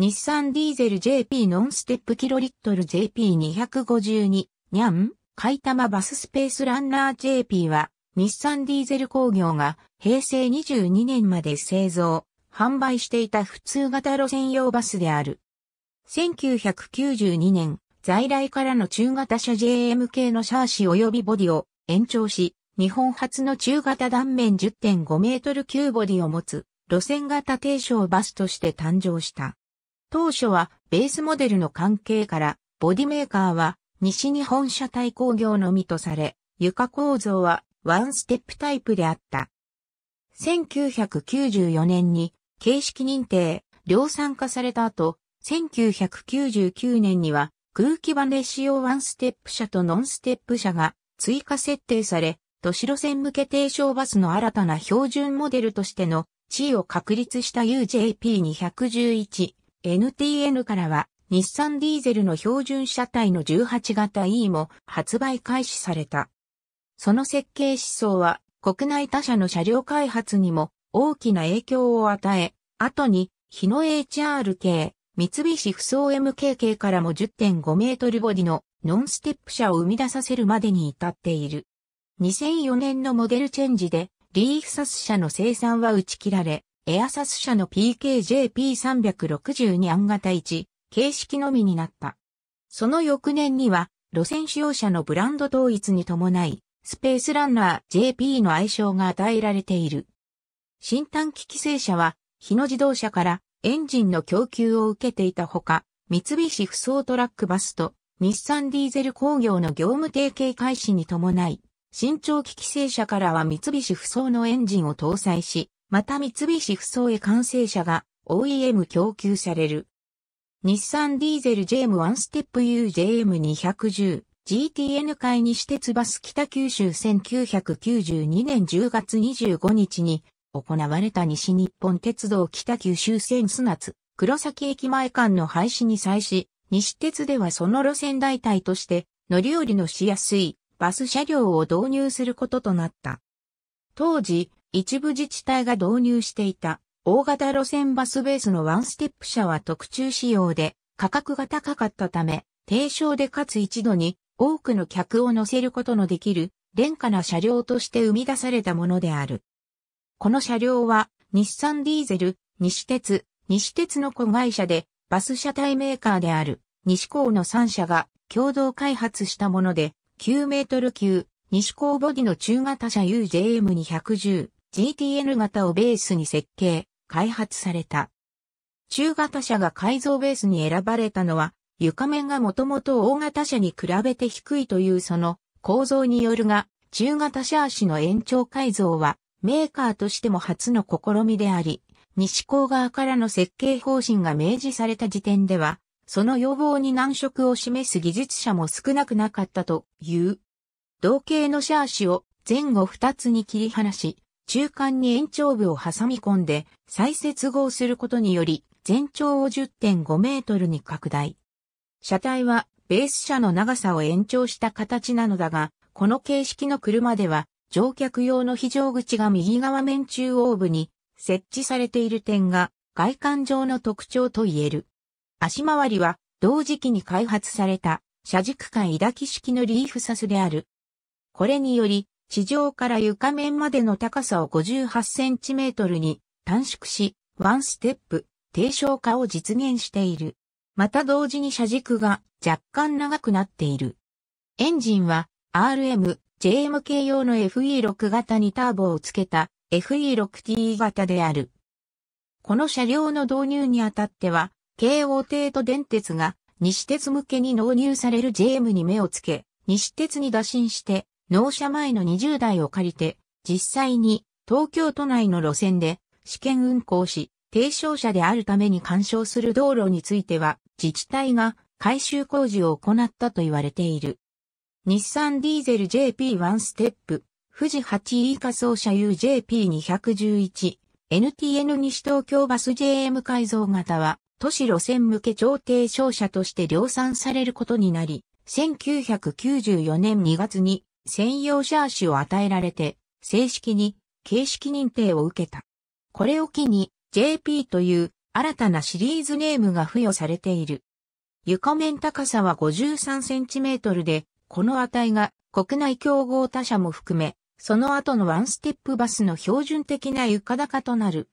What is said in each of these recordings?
日産ディーゼル JP ノンステップキロリットル JP252 にゃん、海玉バススペースランナー JP は、日産ディーゼル工業が平成22年まで製造、販売していた普通型路線用バスである。1992年、在来からの中型車 JM 系のシャーシ及びボディを延長し、日本初の中型断面10.5メートル級ボディを持つ、路線型低床バスとして誕生した。当初はベースモデルの関係からボディメーカーは西日本車体工業のみとされ、床構造はワンステップタイプであった。1994年に形式認定、量産化された後、1999年には空気バネ仕様ワンステップ車とノンステップ車が追加設定され、都市路線向け低床バスの新たな標準モデルとしての地位を確立した UJP211 NTN からは、日産ディーゼルの標準車体の18型 E も発売開始された。その設計思想は国内他社の車両開発にも大きな影響を与え、後に日野 HR 系、三菱不走 MK 系からも10.5メートルボディのノンステップ車を生み出させるまでに至っている。2004年のモデルチェンジでリーフサス車の生産は打ち切られ、エアサス社の PKJP362 案型1形式のみになった。その翌年には路線使用者のブランド統一に伴い、スペースランナー JP の愛称が与えられている。新短期規制車は、日野自動車からエンジンの供給を受けていたほか、三菱不走トラックバスと日産ディーゼル工業の業務提携開始に伴い、新長期規制車からは三菱不走のエンジンを搭載し、また三菱不装へ完成車が OEM 供給される。日産ディーゼル JM1 ステップ UJM210 GTN 会西鉄バス北九州1992年10月25日に行われた西日本鉄道北九州線なつ黒崎駅前間の廃止に際し、西鉄ではその路線代替として乗り降りのしやすいバス車両を導入することとなった。当時、一部自治体が導入していた大型路線バスベースのワンステップ車は特注仕様で価格が高かったため、低床でかつ一度に多くの客を乗せることのできる廉価な車両として生み出されたものである。この車両は日産ディーゼル、西鉄、西鉄の子会社でバス車体メーカーである西高の3社が共同開発したもので9メートル級西高ボディの中型車 UJM210 GTN 型をベースに設計、開発された。中型車が改造ベースに選ばれたのは、床面がもともと大型車に比べて低いというその構造によるが、中型車足の延長改造はメーカーとしても初の試みであり、西高側からの設計方針が明示された時点では、その要望に難色を示す技術者も少なくなかったという。同型のシャーシを前後2つに切り離し、中間に延長部を挟み込んで再接合することにより全長を10.5メートルに拡大。車体はベース車の長さを延長した形なのだが、この形式の車では乗客用の非常口が右側面中央部に設置されている点が外観上の特徴と言える。足回りは同時期に開発された車軸間抱き式のリーフサスである。これにより地上から床面までの高さを58センチメートルに短縮し、ワンステップ、低床化を実現している。また同時に車軸が若干長くなっている。エンジンは RM、JMK 用の FE6 型にターボを付けた FE6T 型である。この車両の導入にあたっては、京王帝都電鉄が西鉄向けに納入される JM に目をつけ、西鉄に打診して納車前の20台を借りて、実際に東京都内の路線で試験運行し、低床車であるために干渉する道路については、自治体が改修工事を行ったと言われている。日産ディーゼル JP1 ステップ、富士8 E 下走車 UJP211、NTN 西東京バス JM 改造型は、都市路線向け調停商社として量産されることになり、1994年2月に専用シャーシを与えられて、正式に形式認定を受けた。これを機に JP という新たなシリーズネームが付与されている。床面高さは5 3トルで、この値が国内競合他社も含め、その後のワンステップバスの標準的な床高となる。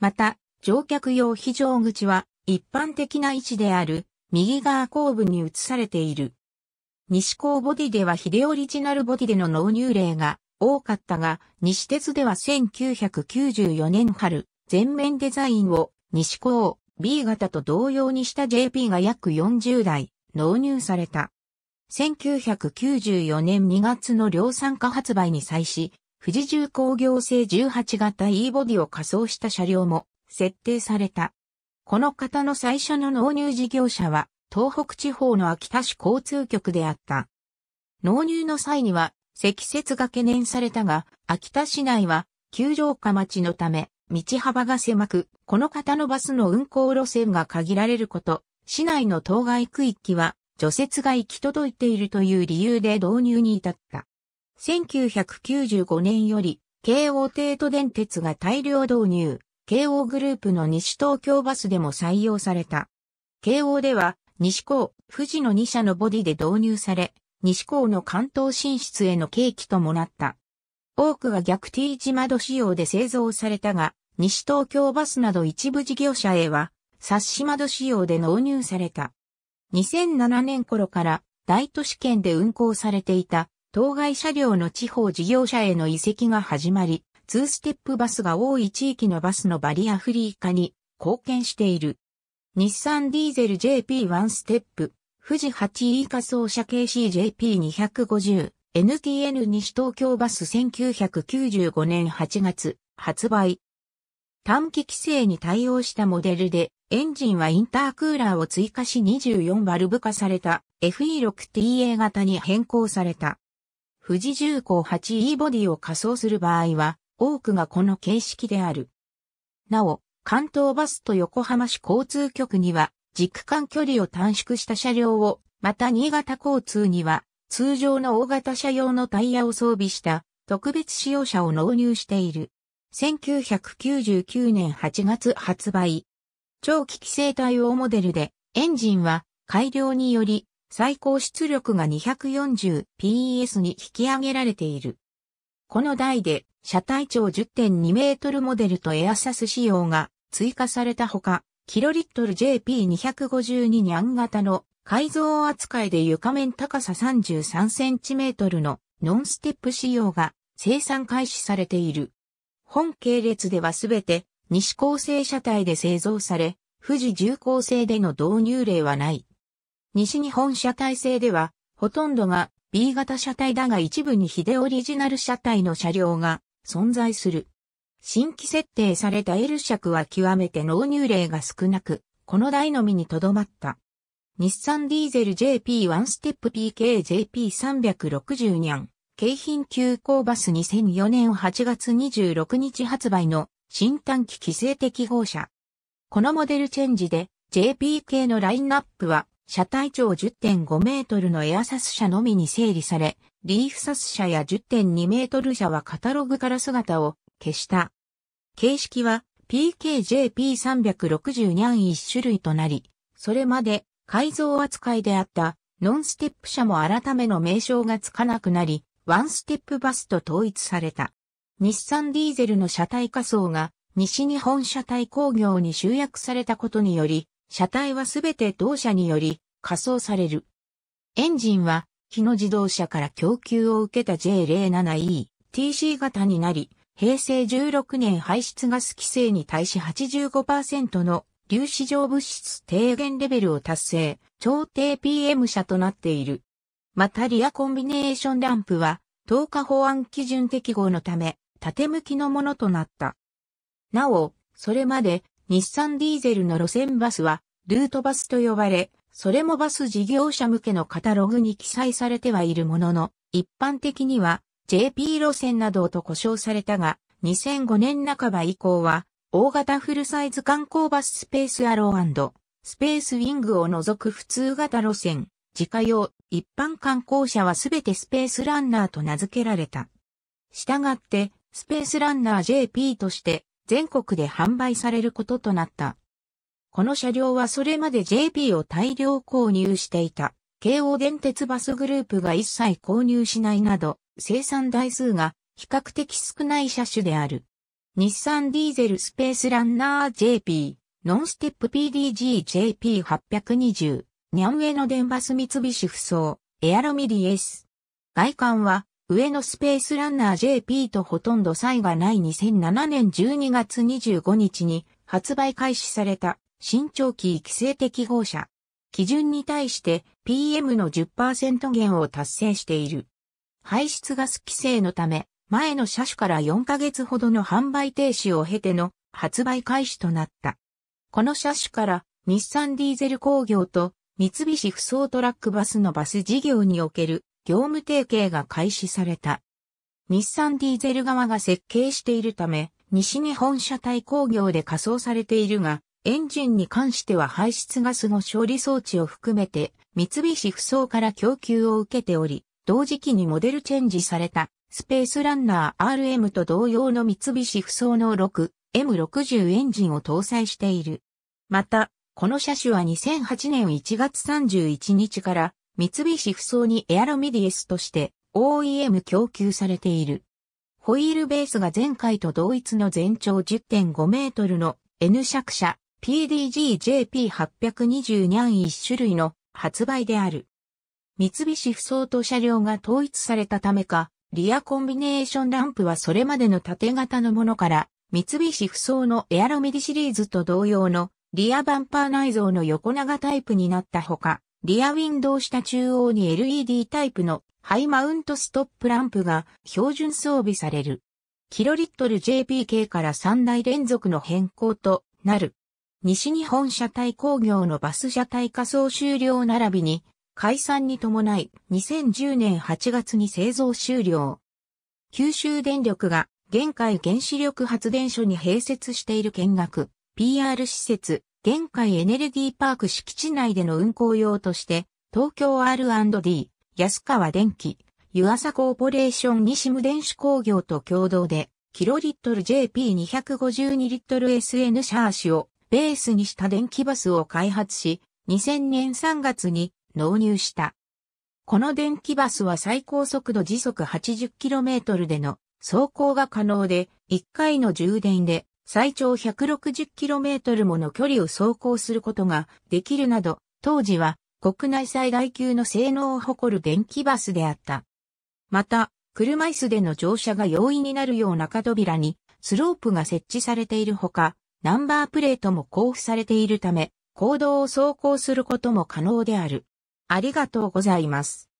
また、乗客用非常口は一般的な位置である右側後部に移されている。西高ボディでは秀オリジナルボディでの納入例が多かったが、西鉄では1994年春、全面デザインを西高 B 型と同様にした JP が約40台納入された。1994年2月の量産化発売に際し、富士重工業製18型 E ボディを仮装した車両も設定された。この型の最初の納入事業者は東北地方の秋田市交通局であった。納入の際には積雪が懸念されたが、秋田市内は急上。下町のため、道幅が狭く、この方のバスの運行路線が限られること、市内の当該区域は除雪が行き届いているという理由で導入に至った。1995年より、京王帝都電鉄が大量導入、京王グループの西東京バスでも採用された。京王では、西高、富士の2社のボディで導入され、西高の関東進出への契機ともなった。多くが逆 T 字窓仕様で製造されたが、西東京バスなど一部事業者へは、冊子窓仕様で納入された。2007年頃から大都市圏で運行されていた当該車両の地方事業者への移籍が始まり、2ステップバスが多い地域のバスのバリアフリー化に貢献している。日産ディーゼル JP1 ステップ、富士8 e 仮想車 KCJP250、NTN 西東京バス1995年8月、発売。短期規制に対応したモデルで、エンジンはインタークーラーを追加し24バルブ化された FE6TA 型に変更された。富士重工 8E ボディを仮装する場合は、多くがこの形式である。なお、関東バスと横浜市交通局には、軸間距離を短縮した車両を、また新潟交通には、通常の大型車用のタイヤを装備した特別使用車を納入している。1999年8月発売。長期規制対応モデルで、エンジンは改良により最高出力が 240PS に引き上げられている。この台で車体長10.2メートルモデルとエアサス仕様が追加されたほか、キロリットル JP252 ニャン型の改造扱いで床面高さ33センチメートルのノンステップ仕様が生産開始されている。本系列ではすべて西高生車体で製造され、富士重工製での導入例はない。西日本車体製では、ほとんどが B 型車体だが一部にヒデオリジナル車体の車両が存在する。新規設定された L 尺は極めて納入例が少なく、この台のみにとどまった。日産ディーゼル JP1 ステップ PKJP360 ニャン、京浜急行バス2004年8月26日発売の新短期規制適合車。このモデルチェンジで JP 系のラインナップは車体長10.5メートルのエアサス車のみに整理され、リーフサス車や10.2メートル車はカタログから姿を消した。形式は PKJP360 ニャン1種類となり、それまで改造扱いであったノンステップ車も改めの名称がつかなくなり、ワンステップバスと統一された。日産ディーゼルの車体仮想が西日本車体工業に集約されたことにより、車体はすべて同社により仮想される。エンジンは、日野自動車から供給を受けた J07E、TC 型になり、平成16年排出ガス規制に対し85%の粒子状物質低減レベルを達成、超低 PM 車となっている。またリアコンビネーションランプは、10日法案基準適合のため、縦向きのものとなった。なお、それまで日産ディーゼルの路線バスは、ルートバスと呼ばれ、それもバス事業者向けのカタログに記載されてはいるものの、一般的には JP 路線などと呼称されたが、2005年半ば以降は、大型フルサイズ観光バススペースアロースペースウィングを除く普通型路線、自家用、一般観光車はすべてスペースランナーと名付けられた。したがって、スペースランナー JP として、全国で販売されることとなった。この車両はそれまで JP を大量購入していた、京王電鉄バスグループが一切購入しないなど、生産台数が比較的少ない車種である。日産ディーゼルスペースランナー JP、ノンステップ PDGJP820、ニャンウェの電バス三菱不走、エアロミリエス。外観は、上のスペースランナー JP とほとんど差異がない2007年12月25日に発売開始された新長期規制適合車。基準に対して PM の10%減を達成している。排出ガス規制のため、前の車種から4ヶ月ほどの販売停止を経ての発売開始となった。この車種から日産ディーゼル工業と三菱不走トラックバスのバス事業における業務提携が開始された。日産ディーゼル側が設計しているため、西日本車体工業で仮装されているが、エンジンに関しては排出ガスの処理装置を含めて、三菱不走から供給を受けており、同時期にモデルチェンジされた、スペースランナー RM と同様の三菱不走の 6M60 エンジンを搭載している。また、この車種は2008年1月31日から三菱不装にエアロミディエスとして OEM 供給されている。ホイールベースが前回と同一の全長10.5メートルの N 尺車 PDG-JP820 ャン1種類の発売である。三菱不装と車両が統一されたためか、リアコンビネーションランプはそれまでの縦型のものから、三菱不装のエアロミディシリーズと同様のリアバンパー内蔵の横長タイプになったほか、リアウィンドウ下中央に LED タイプのハイマウントストップランプが標準装備される。キロリットル JPK から3台連続の変更となる。西日本車体工業のバス車体仮想終了並びに解散に伴い2010年8月に製造終了。九州電力が現海原子力発電所に併設している見学、PR 施設、現海エネルギーパーク敷地内での運行用として、東京 R&D、安川電機、湯浅コーポレーション西無電子工業と共同で、キロリットル JP252 リットル SN シャーシをベースにした電気バスを開発し、2000年3月に納入した。この電気バスは最高速度時速 80km での走行が可能で、1回の充電で最長 160km もの距離を走行することができるなど、当時は国内最大級の性能を誇る電気バスであった。また、車椅子での乗車が容易になるような中扉にスロープが設置されているほか、ナンバープレートも交付されているため、公道を走行することも可能である。ありがとうございます。